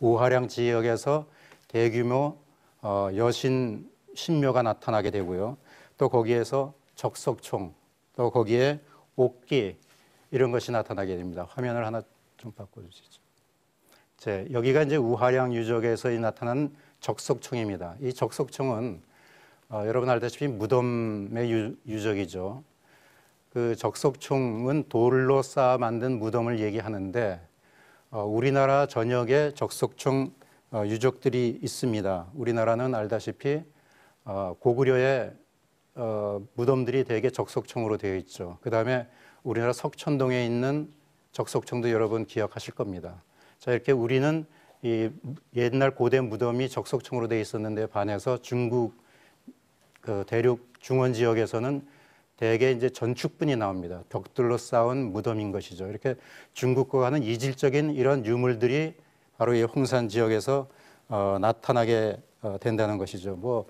우하량 지역에서 대규모 어, 여신 신묘가 나타나게 되고요. 또 거기에서 적석총, 또 거기에 옥기 이런 것이 나타나게 됩니다. 화면을 하나 좀 바꿔주시죠. 제 여기가 이제 우하량 유적에서 나타난 적석총입니다. 이 적석총은 어, 여러분 알다시피 무덤의 유, 적이죠그 적석총은 돌로 쌓아 만든 무덤을 얘기하는데 어, 우리나라 전역에 적석충 어, 유족들이 있습니다. 우리나라는 알다시피 어, 고구려의 무덤들이 대개 적석청으로 되어 있죠. 그 다음에 우리나라 석천동에 있는 적석청도 여러분 기억하실 겁니다. 자 이렇게 우리는 이 옛날 고대 무덤이 적석청으로 되어 있었는데 반해서 중국 그 대륙 중원 지역에서는 대개 이제 전축분이 나옵니다. 벽돌로 쌓은 무덤인 것이죠. 이렇게 중국과는 이질적인 이런 유물들이 바로 이 홍산 지역에서 어, 나타나게 어, 된다는 것이죠. 뭐